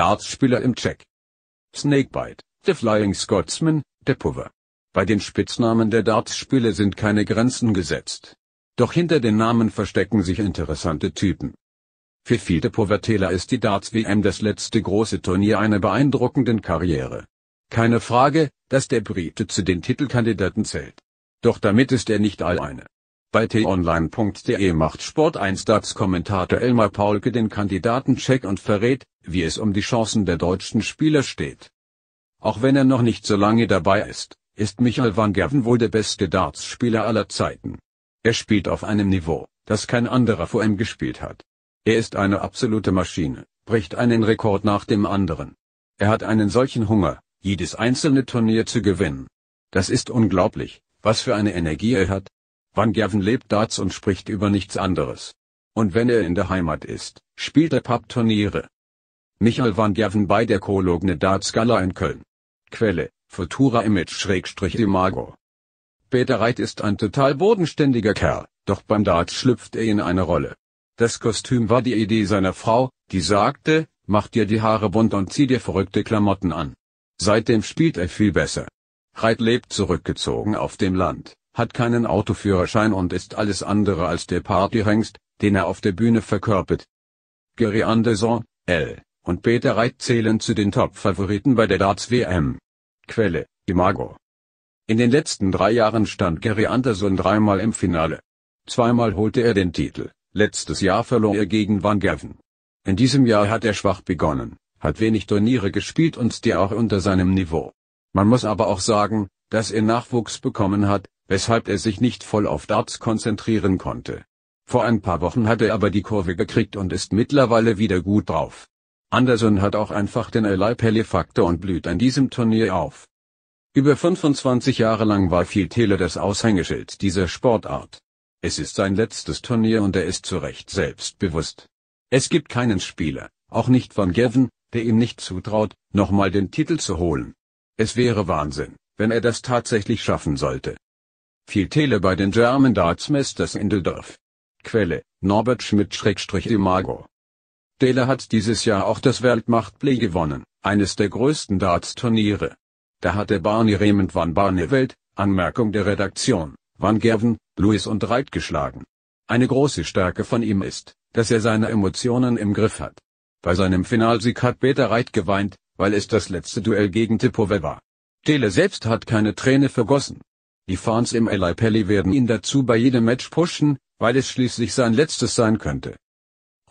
Startspieler im Check. Snakebite, The Flying Scotsman, The Pover. Bei den Spitznamen der Dartspiele sind keine Grenzen gesetzt. Doch hinter den Namen verstecken sich interessante Typen. Für viele Povertäler ist die Darts-WM das letzte große Turnier einer beeindruckenden Karriere. Keine Frage, dass der Brite zu den Titelkandidaten zählt. Doch damit ist er nicht alleine. Bei t-online.de macht Sport1 Darts-Kommentator Elmar Paulke den Kandidaten Check und verrät, wie es um die Chancen der deutschen Spieler steht. Auch wenn er noch nicht so lange dabei ist, ist Michael van Gerven wohl der beste Darts-Spieler aller Zeiten. Er spielt auf einem Niveau, das kein anderer vor ihm gespielt hat. Er ist eine absolute Maschine, bricht einen Rekord nach dem anderen. Er hat einen solchen Hunger, jedes einzelne Turnier zu gewinnen. Das ist unglaublich, was für eine Energie er hat. Van Gerven lebt Darts und spricht über nichts anderes. Und wenn er in der Heimat ist, spielt er Pappturniere. Michael van Gerven bei der Kologne Darts Gala in Köln. Quelle, Futura Image-Imago. Peter Reit ist ein total bodenständiger Kerl, doch beim Darts schlüpft er in eine Rolle. Das Kostüm war die Idee seiner Frau, die sagte, mach dir die Haare bunt und zieh dir verrückte Klamotten an. Seitdem spielt er viel besser. Reit lebt zurückgezogen auf dem Land, hat keinen Autoführerschein und ist alles andere als der Partyhengst, den er auf der Bühne verkörpert. Gary Anderson, L und Peter Reit zählen zu den Top-Favoriten bei der Darts-WM. Quelle, Imago. In den letzten drei Jahren stand Gary Anderson dreimal im Finale. Zweimal holte er den Titel, letztes Jahr verlor er gegen Van Gavin. In diesem Jahr hat er schwach begonnen, hat wenig Turniere gespielt und die auch unter seinem Niveau. Man muss aber auch sagen, dass er Nachwuchs bekommen hat, weshalb er sich nicht voll auf Darts konzentrieren konnte. Vor ein paar Wochen hat er aber die Kurve gekriegt und ist mittlerweile wieder gut drauf. Anderson hat auch einfach den Eli-Pelli-Faktor und blüht an diesem Turnier auf. Über 25 Jahre lang war Phil Taylor das Aushängeschild dieser Sportart. Es ist sein letztes Turnier und er ist zu Recht selbstbewusst. Es gibt keinen Spieler, auch nicht von Gavin, der ihm nicht zutraut, nochmal den Titel zu holen. Es wäre Wahnsinn, wenn er das tatsächlich schaffen sollte. Phil Taylor bei den German Darts Masters in Düsseldorf. Quelle, Norbert Schmidt-Imago. Dela hat dieses Jahr auch das Weltmachtplay gewonnen, eines der größten Darts-Turniere. Da hatte Barney Raymond van Barneveld, Anmerkung der Redaktion, Van Gerven, Lewis und Reit geschlagen. Eine große Stärke von ihm ist, dass er seine Emotionen im Griff hat. Bei seinem Finalsieg hat Peter Reit geweint, weil es das letzte Duell gegen Tipove war. Dele selbst hat keine Träne vergossen. Die Fans im Eli Pelli werden ihn dazu bei jedem Match pushen, weil es schließlich sein letztes sein könnte.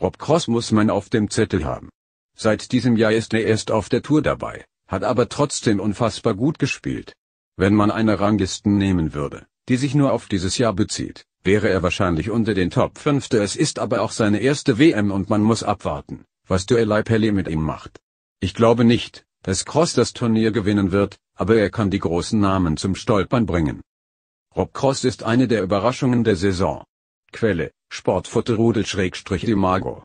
Rob Cross muss man auf dem Zettel haben. Seit diesem Jahr ist er erst auf der Tour dabei, hat aber trotzdem unfassbar gut gespielt. Wenn man eine Ranglisten nehmen würde, die sich nur auf dieses Jahr bezieht, wäre er wahrscheinlich unter den Top 5. Es ist aber auch seine erste WM und man muss abwarten, was Duelai Pelle mit ihm macht. Ich glaube nicht, dass Cross das Turnier gewinnen wird, aber er kann die großen Namen zum Stolpern bringen. Rob Cross ist eine der Überraschungen der Saison. Quelle, Sportfotorudel-Imago.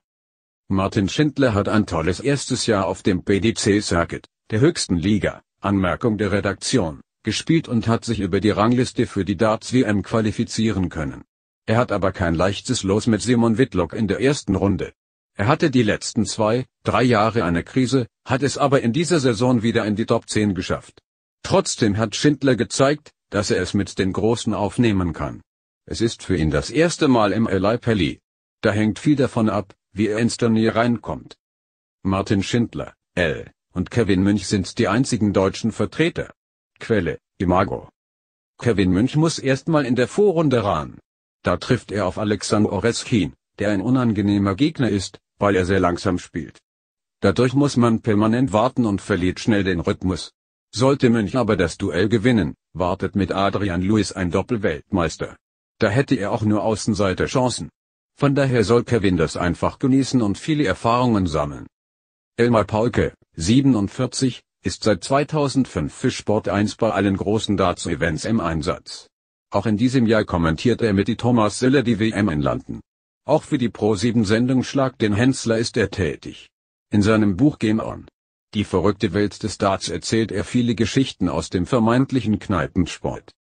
Martin Schindler hat ein tolles erstes Jahr auf dem PDC-Circuit, der höchsten Liga, Anmerkung der Redaktion, gespielt und hat sich über die Rangliste für die Darts-WM qualifizieren können. Er hat aber kein leichtes Los mit Simon Whitlock in der ersten Runde. Er hatte die letzten zwei, drei Jahre eine Krise, hat es aber in dieser Saison wieder in die Top 10 geschafft. Trotzdem hat Schindler gezeigt, dass er es mit den Großen aufnehmen kann. Es ist für ihn das erste Mal im Eli Pelli. Da hängt viel davon ab, wie er ins Turnier reinkommt. Martin Schindler, L. und Kevin Münch sind die einzigen deutschen Vertreter. Quelle, Imago. Kevin Münch muss erstmal in der Vorrunde ran. Da trifft er auf Alexander Oreskin, der ein unangenehmer Gegner ist, weil er sehr langsam spielt. Dadurch muss man permanent warten und verliert schnell den Rhythmus. Sollte Münch aber das Duell gewinnen, wartet mit Adrian Lewis ein Doppelweltmeister da hätte er auch nur Außenseiterchancen. Von daher soll Kevin das einfach genießen und viele Erfahrungen sammeln. Elmar Paulke, 47, ist seit 2005 für Sport 1 bei allen großen Darts-Events im Einsatz. Auch in diesem Jahr kommentiert er mit die Thomas Siller die WM in London. Auch für die Pro-7-Sendung Schlag den Hensler ist er tätig. In seinem Buch Game On. Die verrückte Welt des Darts erzählt er viele Geschichten aus dem vermeintlichen Kneipensport.